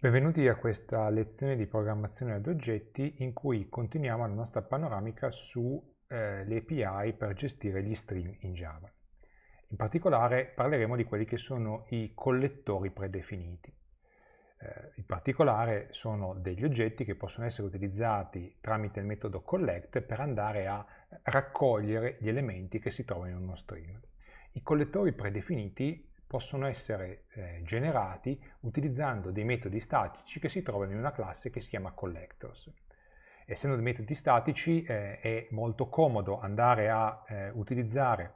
Benvenuti a questa lezione di programmazione ad oggetti in cui continuiamo la nostra panoramica sulle eh, API per gestire gli stream in Java. In particolare parleremo di quelli che sono i collettori predefiniti. Eh, in particolare sono degli oggetti che possono essere utilizzati tramite il metodo collect per andare a raccogliere gli elementi che si trovano in uno stream. I collettori predefiniti possono essere eh, generati utilizzando dei metodi statici che si trovano in una classe che si chiama collectors. Essendo dei metodi statici eh, è molto comodo andare a eh, utilizzare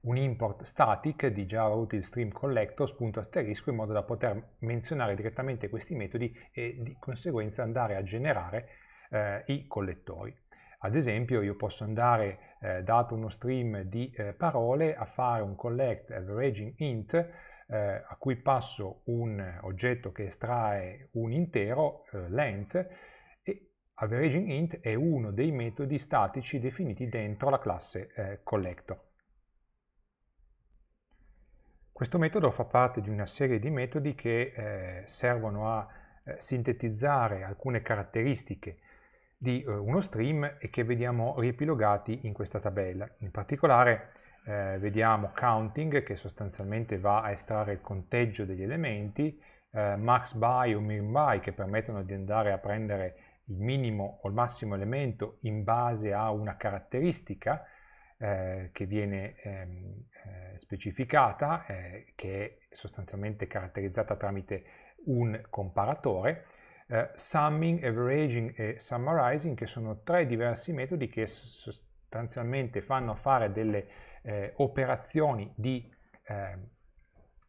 un import static di java util stream collectors.asterisco in modo da poter menzionare direttamente questi metodi e di conseguenza andare a generare eh, i collettori. Ad esempio io posso andare, eh, dato uno stream di eh, parole, a fare un collect averaging int eh, a cui passo un oggetto che estrae un intero, eh, length, e averaging int è uno dei metodi statici definiti dentro la classe eh, collector. Questo metodo fa parte di una serie di metodi che eh, servono a sintetizzare alcune caratteristiche di eh, uno stream e che vediamo riepilogati in questa tabella. In particolare eh, vediamo counting che sostanzialmente va a estrarre il conteggio degli elementi, eh, max by o min by che permettono di andare a prendere il minimo o il massimo elemento in base a una caratteristica eh, che viene ehm, eh, specificata, eh, che è sostanzialmente caratterizzata tramite un comparatore, eh, summing, averaging e summarizing, che sono tre diversi metodi che sostanzialmente fanno fare delle eh, operazioni di eh,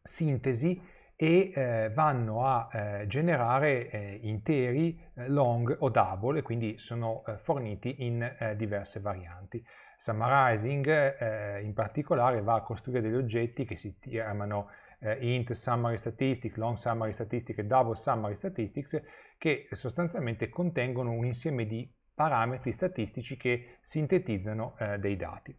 sintesi e eh, vanno a eh, generare eh, interi, eh, long o double e quindi sono eh, forniti in eh, diverse varianti. Summarizing in particolare va a costruire degli oggetti che si chiamano int summary statistics, long summary statistics e double summary statistics che sostanzialmente contengono un insieme di parametri statistici che sintetizzano eh, dei dati.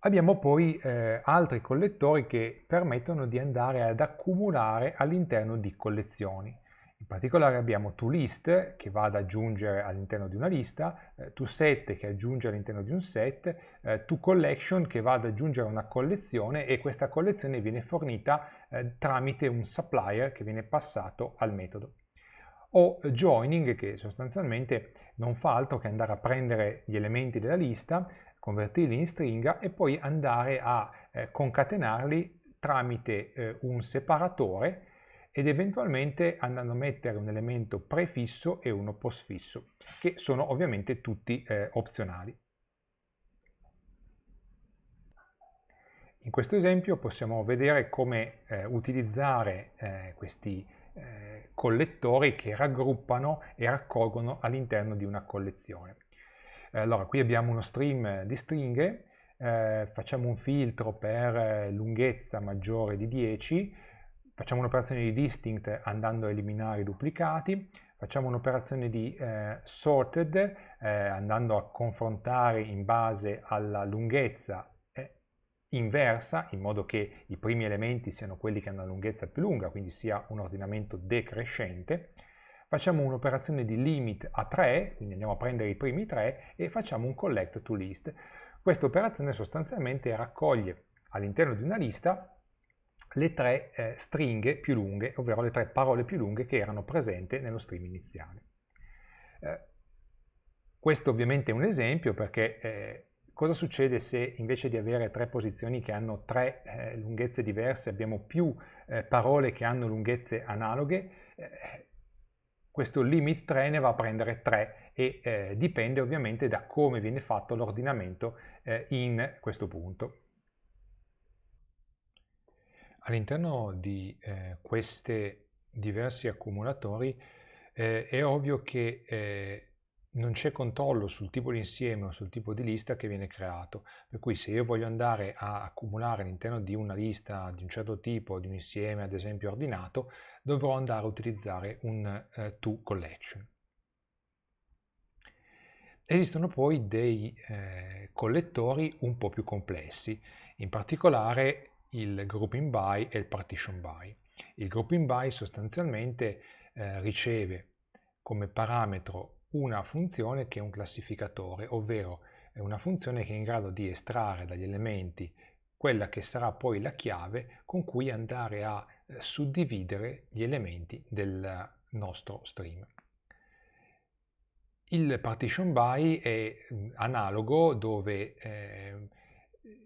Abbiamo poi eh, altri collettori che permettono di andare ad accumulare all'interno di collezioni. In particolare abbiamo toList che va ad aggiungere all'interno di una lista, eh, toSet che aggiunge all'interno di un set, eh, toCollection che va ad aggiungere una collezione e questa collezione viene fornita eh, tramite un supplier che viene passato al metodo. O joining che sostanzialmente non fa altro che andare a prendere gli elementi della lista, convertirli in stringa e poi andare a eh, concatenarli tramite eh, un separatore ed eventualmente andando a mettere un elemento prefisso e uno postfisso, che sono ovviamente tutti eh, opzionali. In questo esempio possiamo vedere come eh, utilizzare eh, questi eh, collettori che raggruppano e raccolgono all'interno di una collezione. Eh, allora, qui abbiamo uno stream di stringhe, eh, facciamo un filtro per eh, lunghezza maggiore di 10, facciamo un'operazione di distinct andando a eliminare i duplicati, facciamo un'operazione di eh, sorted eh, andando a confrontare in base alla lunghezza inversa, in modo che i primi elementi siano quelli che hanno una lunghezza più lunga, quindi sia un ordinamento decrescente, facciamo un'operazione di limit a 3, quindi andiamo a prendere i primi 3 e facciamo un collect to list. Questa operazione sostanzialmente raccoglie all'interno di una lista le tre eh, stringhe più lunghe, ovvero le tre parole più lunghe che erano presenti nello stream iniziale. Eh, questo ovviamente è un esempio perché eh, Cosa succede se invece di avere tre posizioni che hanno tre eh, lunghezze diverse abbiamo più eh, parole che hanno lunghezze analoghe? Eh, questo limit 3 ne va a prendere 3 e eh, dipende ovviamente da come viene fatto l'ordinamento eh, in questo punto. All'interno di eh, questi diversi accumulatori è ovvio che non c'è controllo sul tipo di insieme o sul tipo di lista che viene creato, per cui se io voglio andare a accumulare all'interno di una lista di un certo tipo, di un insieme ad esempio ordinato, dovrò andare a utilizzare un eh, to collection. Esistono poi dei eh, collettori un po' più complessi, in particolare il grouping by e il partition by. Il grouping by sostanzialmente eh, riceve come parametro una funzione che è un classificatore, ovvero è una funzione che è in grado di estrarre dagli elementi quella che sarà poi la chiave con cui andare a eh, suddividere gli elementi del nostro stream. Il partition by è analogo dove eh,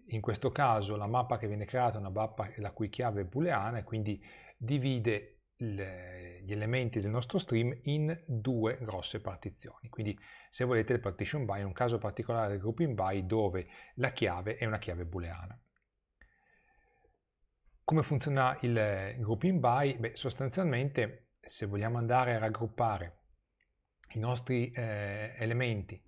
in questo caso la mappa che viene creata è una mappa la cui chiave è booleana e quindi divide le, gli elementi del nostro stream in due grosse partizioni. Quindi se volete il partition by è un caso particolare del grouping by dove la chiave è una chiave booleana. Come funziona il grouping by? Beh, sostanzialmente se vogliamo andare a raggruppare i nostri eh, elementi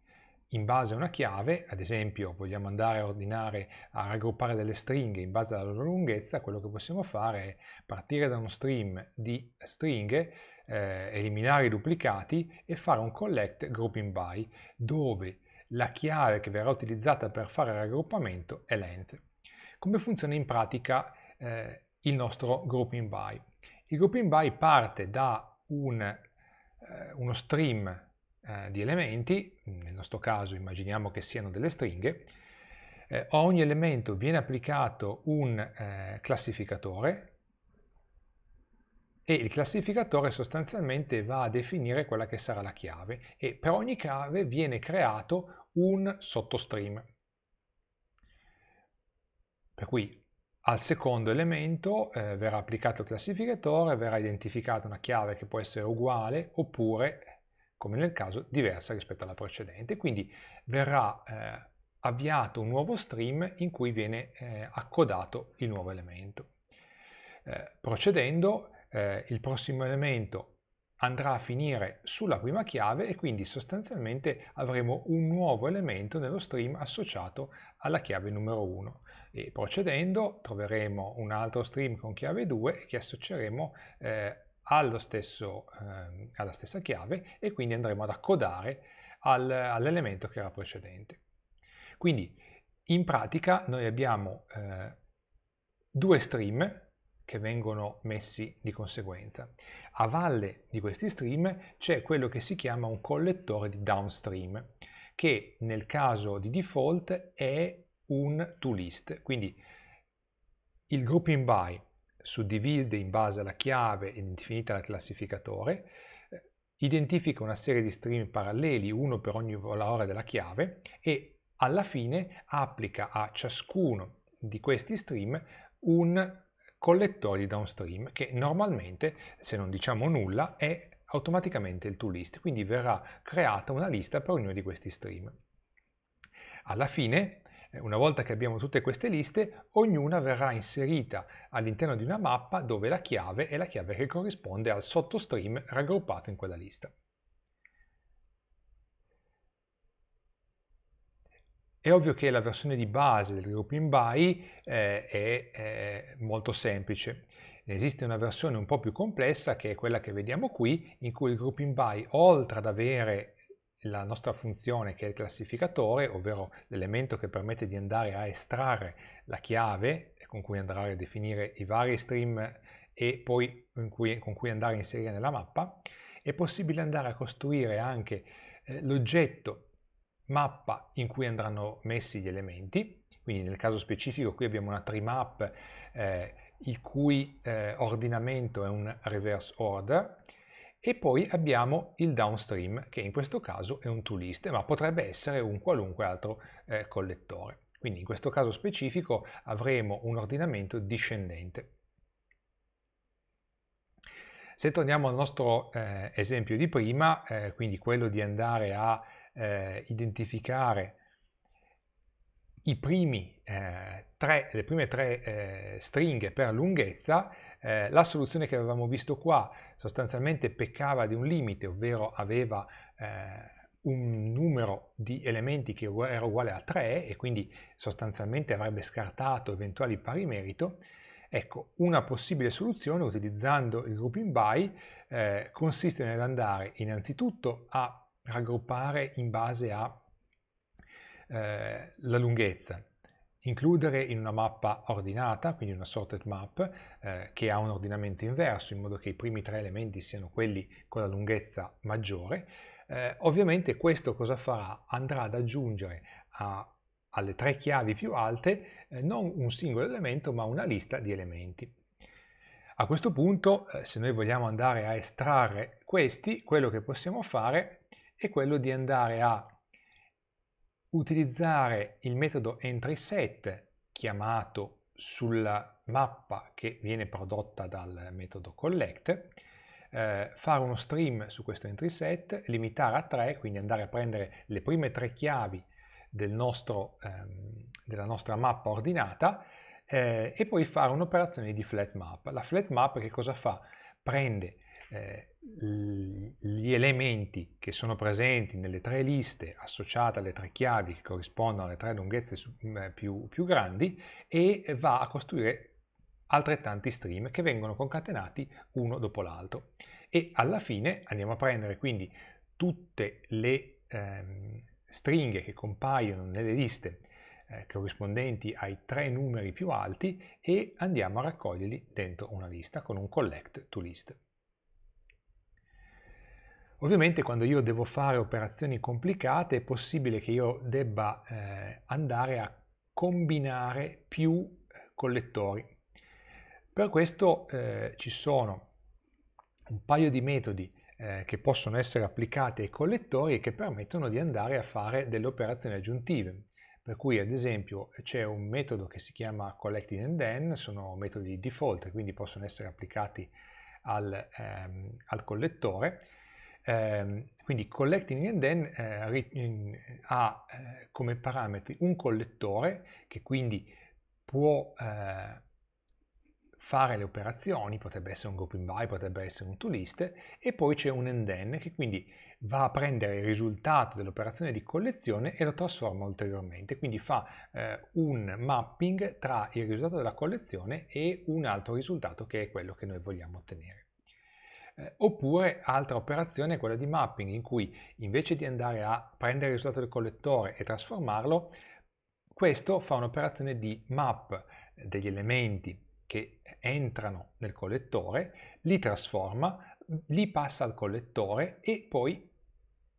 in base a una chiave, ad esempio vogliamo andare a ordinare, a raggruppare delle stringhe in base alla loro lunghezza, quello che possiamo fare è partire da uno stream di stringhe, eh, eliminare i duplicati e fare un collect grouping by, dove la chiave che verrà utilizzata per fare il raggruppamento è length. Come funziona in pratica eh, il nostro grouping by? Il grouping by parte da un, eh, uno stream eh, di elementi, nel nostro caso immaginiamo che siano delle stringhe, eh, a ogni elemento viene applicato un eh, classificatore e il classificatore sostanzialmente va a definire quella che sarà la chiave e per ogni chiave viene creato un sottostream. Per cui al secondo elemento eh, verrà applicato il classificatore, verrà identificata una chiave che può essere uguale oppure come nel caso, diversa rispetto alla precedente. Quindi verrà eh, avviato un nuovo stream in cui viene eh, accodato il nuovo elemento. Eh, procedendo, eh, il prossimo elemento andrà a finire sulla prima chiave e quindi sostanzialmente avremo un nuovo elemento nello stream associato alla chiave numero 1. E procedendo troveremo un altro stream con chiave 2 che associeremo eh, allo stesso, eh, alla stessa chiave e quindi andremo ad accodare al, all'elemento che era precedente. Quindi in pratica noi abbiamo eh, due stream che vengono messi di conseguenza. A valle di questi stream c'è quello che si chiama un collettore di downstream che nel caso di default è un toList, quindi il grouping by suddivide in base alla chiave definita dal classificatore, eh, identifica una serie di stream paralleli, uno per ogni valore della chiave, e alla fine applica a ciascuno di questi stream un collettore di downstream che normalmente, se non diciamo nulla, è automaticamente il toList, quindi verrà creata una lista per ognuno di questi stream. Alla fine eh, una volta che abbiamo tutte queste liste, ognuna verrà inserita all'interno di una mappa dove la chiave è la chiave che corrisponde al sottostream raggruppato in quella lista. È ovvio che la versione di base del grouping by eh, è, è molto semplice. Ne esiste una versione un po' più complessa che è quella che vediamo qui, in cui il grouping by, oltre ad avere la nostra funzione che è il classificatore, ovvero l'elemento che permette di andare a estrarre la chiave con cui andare a definire i vari stream e poi cui, con cui andare a inserire nella mappa, è possibile andare a costruire anche eh, l'oggetto mappa in cui andranno messi gli elementi, quindi nel caso specifico qui abbiamo una trimap eh, il cui eh, ordinamento è un reverse order, e poi abbiamo il downstream, che in questo caso è un toList, ma potrebbe essere un qualunque altro eh, collettore. Quindi in questo caso specifico avremo un ordinamento discendente. Se torniamo al nostro eh, esempio di prima, eh, quindi quello di andare a eh, identificare primi, eh, tre, le prime tre eh, stringhe per lunghezza, eh, la soluzione che avevamo visto qua sostanzialmente peccava di un limite, ovvero aveva eh, un numero di elementi che era uguale a 3 e quindi sostanzialmente avrebbe scartato eventuali pari merito, Ecco, una possibile soluzione utilizzando il grouping by eh, consiste nell'andare innanzitutto a raggruppare in base alla eh, lunghezza includere in una mappa ordinata, quindi una sorted map, eh, che ha un ordinamento inverso, in modo che i primi tre elementi siano quelli con la lunghezza maggiore. Eh, ovviamente questo cosa farà? Andrà ad aggiungere a, alle tre chiavi più alte eh, non un singolo elemento, ma una lista di elementi. A questo punto, eh, se noi vogliamo andare a estrarre questi, quello che possiamo fare è quello di andare a utilizzare il metodo entry set chiamato sulla mappa che viene prodotta dal metodo collect, eh, fare uno stream su questo entry set, limitare a 3, quindi andare a prendere le prime tre chiavi del nostro, ehm, della nostra mappa ordinata eh, e poi fare un'operazione di flat map. La flat map che cosa fa? Prende eh, gli elementi che sono presenti nelle tre liste associate alle tre chiavi che corrispondono alle tre lunghezze più, più grandi e va a costruire altrettanti stream che vengono concatenati uno dopo l'altro e alla fine andiamo a prendere quindi tutte le ehm, stringhe che compaiono nelle liste eh, corrispondenti ai tre numeri più alti e andiamo a raccoglierli dentro una lista con un collect to list. Ovviamente quando io devo fare operazioni complicate è possibile che io debba eh, andare a combinare più eh, collettori. Per questo eh, ci sono un paio di metodi eh, che possono essere applicati ai collettori e che permettono di andare a fare delle operazioni aggiuntive. Per cui ad esempio c'è un metodo che si chiama collecting and then, sono metodi default, quindi possono essere applicati al, ehm, al collettore, Ehm, quindi collecting and then eh, ha eh, come parametri un collettore che quindi può eh, fare le operazioni, potrebbe essere un grouping by, potrebbe essere un to list, e poi c'è un and then che quindi va a prendere il risultato dell'operazione di collezione e lo trasforma ulteriormente, quindi fa eh, un mapping tra il risultato della collezione e un altro risultato che è quello che noi vogliamo ottenere. Eh, oppure altra operazione è quella di mapping in cui invece di andare a prendere il risultato del collettore e trasformarlo, questo fa un'operazione di map degli elementi che entrano nel collettore, li trasforma, li passa al collettore e poi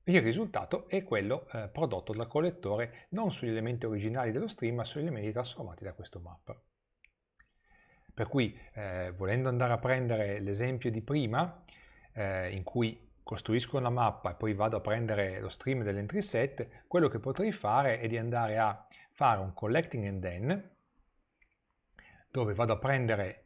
il risultato è quello eh, prodotto dal collettore non sugli elementi originali dello stream ma sugli elementi trasformati da questo map. Per cui, eh, volendo andare a prendere l'esempio di prima, eh, in cui costruisco una mappa e poi vado a prendere lo stream dell'entry set, quello che potrei fare è di andare a fare un collecting and then, dove vado a prendere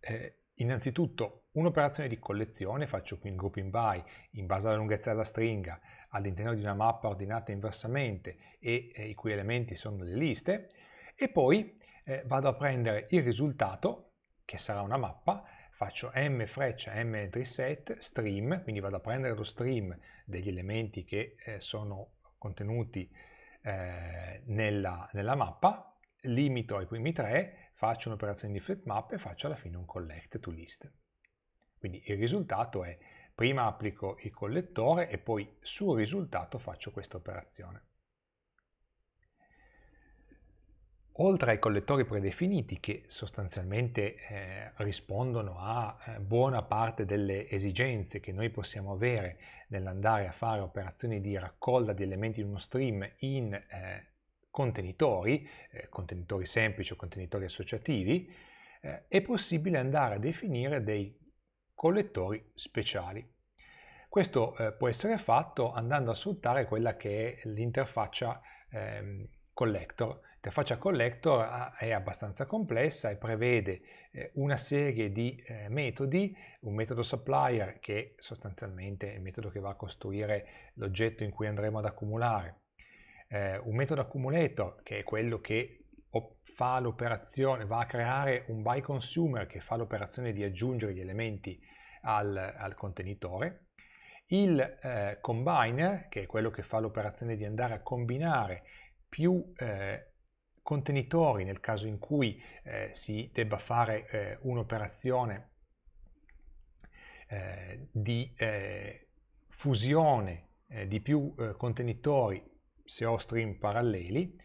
eh, innanzitutto un'operazione di collezione, faccio qui un grouping by in base alla lunghezza della stringa all'interno di una mappa ordinata inversamente e eh, i cui elementi sono le liste, e poi eh, vado a prendere il risultato, che sarà una mappa, faccio m freccia m set stream, quindi vado a prendere lo stream degli elementi che eh, sono contenuti eh, nella, nella, mappa, limito ai primi tre, faccio un'operazione di flip map e faccio alla fine un collect to list. Quindi il risultato è prima applico il collettore e poi sul risultato faccio questa operazione. oltre ai collettori predefiniti che sostanzialmente eh, rispondono a eh, buona parte delle esigenze che noi possiamo avere nell'andare a fare operazioni di raccolta di elementi in uno stream in eh, contenitori, eh, contenitori semplici o contenitori associativi, eh, è possibile andare a definire dei collettori speciali. Questo eh, può essere fatto andando a sfruttare quella che è l'interfaccia ehm, collector Interfaccia Collector è abbastanza complessa e prevede eh, una serie di eh, metodi, un metodo supplier che sostanzialmente è il metodo che va a costruire l'oggetto in cui andremo ad accumulare, eh, un metodo accumulator che è quello che fa l'operazione, va a creare un by consumer che fa l'operazione di aggiungere gli elementi al, al contenitore, il combiner che è quello che fa l'operazione di andare a combinare più eh, contenitori nel caso in cui eh, si debba fare eh, un'operazione eh, di eh, fusione eh, di più eh, contenitori se ho stream paralleli,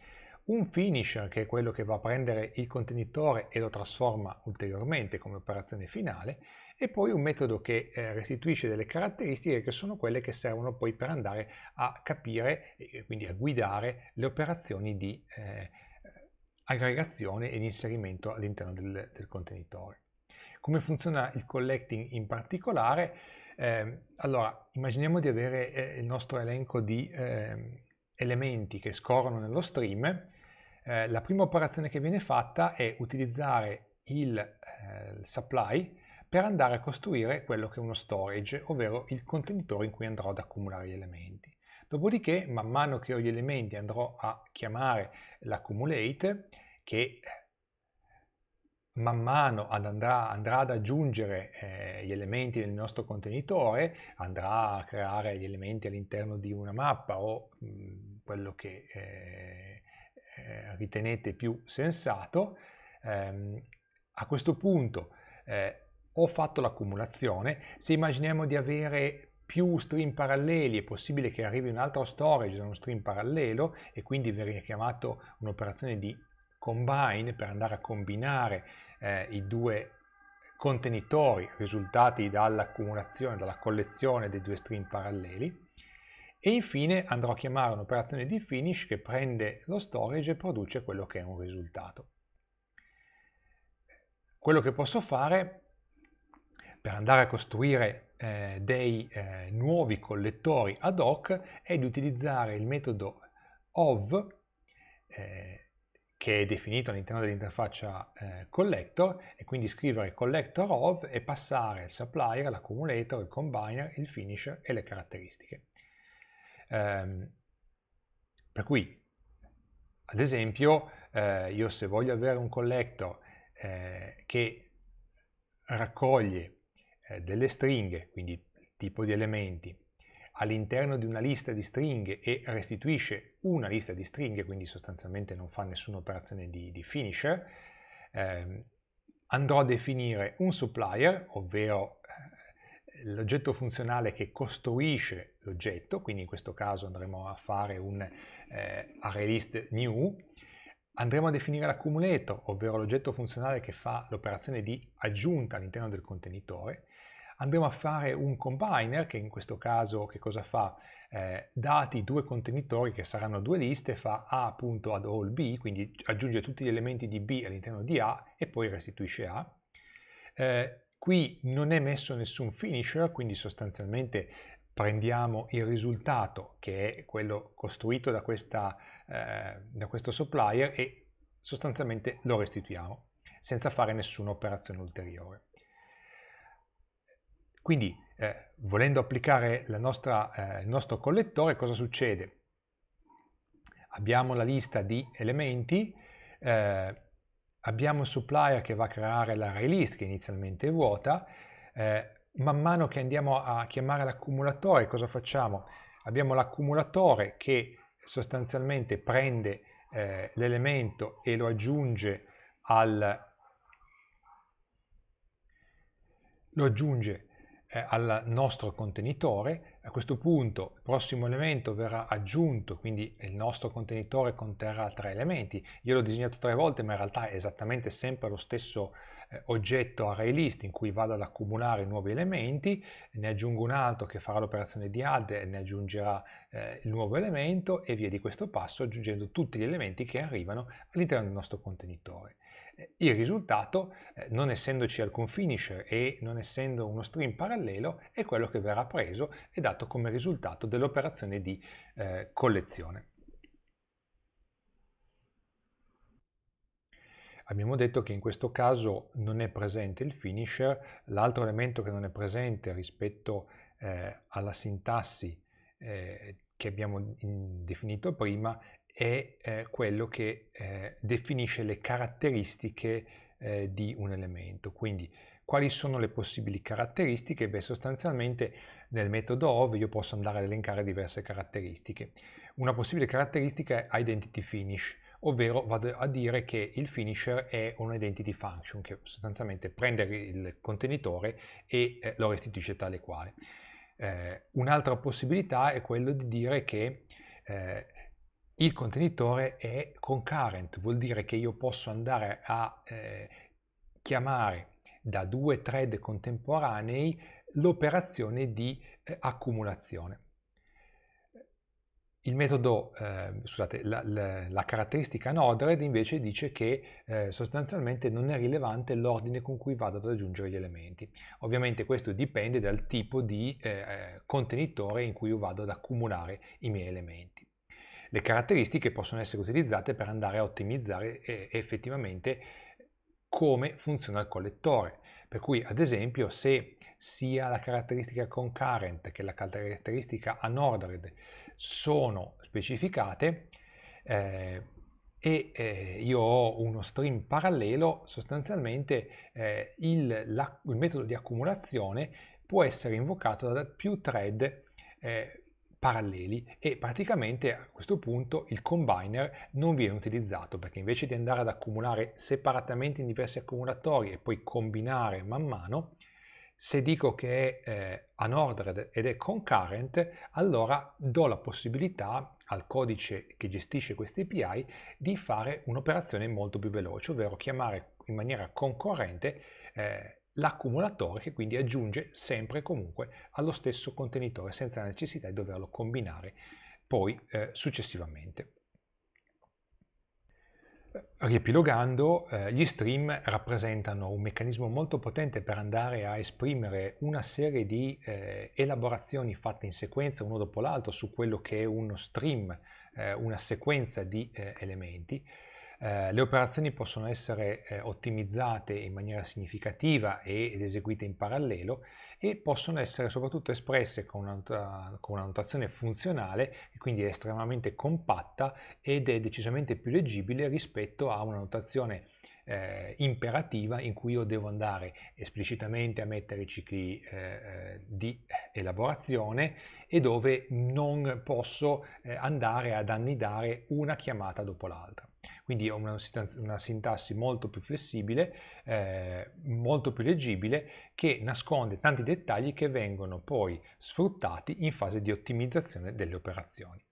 un finisher che è quello che va a prendere il contenitore e lo trasforma ulteriormente come operazione finale e poi un metodo che restituisce delle caratteristiche che sono quelle che servono poi per andare a capire e quindi a guidare le operazioni di eh, aggregazione ed inserimento all'interno del, del, contenitore. Come funziona il collecting in particolare? Eh, allora, immaginiamo di avere eh, il nostro elenco di eh, elementi che scorrono nello stream. Eh, la prima operazione che viene fatta è utilizzare eh, il supply per andare a costruire quello che è uno storage, ovvero il contenitore in cui andrò ad accumulare gli elementi. Dopodiché, man mano che ho gli elementi, andrò a chiamare l'accumulate che man mano andrà, andrà ad aggiungere eh, gli elementi nel nostro contenitore, andrà a creare gli elementi all'interno di una mappa o mh, quello che eh, eh ritenete più sensato, ehm, a questo punto eh, ho fatto l'accumulazione, se immaginiamo di avere più stream paralleli, è possibile che arrivi un altro storage da uno stream parallelo e quindi viene chiamato un'operazione di combine per andare a combinare eh, i due contenitori risultati dall'accumulazione, dalla collezione dei due string paralleli e infine andrò a chiamare un'operazione di finish che prende lo storage e produce quello che è un risultato. Quello che posso fare per andare a costruire eh, dei eh, nuovi collettori ad hoc è di utilizzare il metodo of eh, che è definito all'interno dell'interfaccia eh, collector e quindi scrivere collector of e passare il supplier, l'accumulator, il combiner, il finisher e le caratteristiche. Ehm, per cui, ad esempio, eh, io se voglio avere un collector eh, che raccoglie eh, delle stringhe, quindi tipo di elementi, all'interno di una lista di stringhe e restituisce una lista di stringhe, quindi sostanzialmente non fa nessuna operazione di, di finisher, eh, andrò a definire un supplier, ovvero eh, l'oggetto funzionale che costruisce l'oggetto, quindi in questo caso andremo a fare un eh, ArrayList new, andremo a definire l'accumulator, ovvero l'oggetto funzionale che fa l'operazione di aggiunta all'interno del contenitore, andremo a fare un combiner che in questo caso che cosa fa? Eh, dati due contenitori che saranno due liste, fa A.addAll quindi aggiunge tutti gli elementi di B all'interno di A e poi restituisce A. Eh, qui non è messo nessun finisher, quindi sostanzialmente prendiamo il risultato che è quello costruito da, questa, eh, da questo supplier e sostanzialmente lo restituiamo senza fare nessuna operazione ulteriore. Quindi eh, volendo applicare nostra, eh, il nostro collettore cosa succede? Abbiamo la lista di elementi, eh, abbiamo il supplier che va a creare l'array list che inizialmente è vuota, eh, man mano che andiamo a chiamare l'accumulatore cosa facciamo? Abbiamo l'accumulatore che sostanzialmente prende eh, l'elemento e lo aggiunge al lo aggiunge eh, al nostro contenitore, a questo punto il prossimo elemento verrà aggiunto, quindi il nostro contenitore conterrà tre elementi. Io l'ho disegnato tre volte, ma in realtà è esattamente sempre lo stesso eh, oggetto array list in cui vado ad accumulare nuovi elementi, ne aggiungo un altro che farà l'operazione di add e ne aggiungerà eh, il nuovo elemento e via di questo passo aggiungendo tutti gli elementi che arrivano all'interno del nostro contenitore il risultato, eh, non essendoci alcun finisher e non essendo uno stream parallelo, è quello che verrà preso e dato come risultato dell'operazione di eh, collezione. Abbiamo detto che in questo caso non è presente il finisher, l'altro elemento che non è presente rispetto eh, alla sintassi eh, che abbiamo definito prima è eh, quello che eh, definisce le caratteristiche eh, di un elemento. Quindi quali sono le possibili caratteristiche? Beh, sostanzialmente nel metodo of io posso andare ad elencare diverse caratteristiche. Una possibile caratteristica è identity finish, ovvero vado a dire che il finisher è un identity function che sostanzialmente prende il contenitore e eh, lo restituisce tale quale. Eh, un'altra possibilità è quello di dire che eh, il contenitore è concurrent, vuol dire che io posso andare a eh, chiamare da due thread contemporanei l'operazione di eh, accumulazione. Il metodo, eh, scusate, la, la, la, caratteristica Node-RED invece dice che eh, sostanzialmente non è rilevante l'ordine con cui vado ad aggiungere gli elementi. Ovviamente questo dipende dal tipo di eh, eh, contenitore in cui io vado ad accumulare i miei elementi le caratteristiche possono essere utilizzate per andare a ottimizzare eh, effettivamente come funziona il collettore. Per cui, ad esempio, se sia la caratteristica concurrent che la caratteristica unordered sono specificate eh, e eh, io ho uno stream parallelo, sostanzialmente eh, il, la, il, metodo di accumulazione può essere invocato da più thread eh, paralleli e praticamente a questo punto il combiner non viene utilizzato perché invece di andare ad accumulare separatamente in diversi accumulatori e poi combinare man mano, se dico che è eh, unordered ed è concurrent, allora do la possibilità al codice che gestisce questi API di fare un'operazione molto più veloce, ovvero chiamare in maniera concorrente eh, l'accumulatore che quindi aggiunge sempre e comunque allo stesso contenitore senza la necessità di doverlo combinare poi eh, successivamente. Riepilogando, eh, gli stream rappresentano un meccanismo molto potente per andare a esprimere una serie di eh, elaborazioni fatte in sequenza uno dopo l'altro su quello che è uno stream, eh, una sequenza di eh, elementi eh, le operazioni possono essere eh, ottimizzate in maniera significativa ed eseguite in parallelo e possono essere soprattutto espresse con una, con una notazione funzionale che quindi è estremamente compatta ed è decisamente più leggibile rispetto a una notazione eh, imperativa in cui io devo andare esplicitamente a mettere i cicli eh, eh di elaborazione e dove non posso eh, andare ad annidare una chiamata dopo l'altra. Quindi è una, una sintassi molto più flessibile, eh, molto più leggibile, che nasconde tanti dettagli che vengono poi sfruttati in fase di ottimizzazione delle operazioni.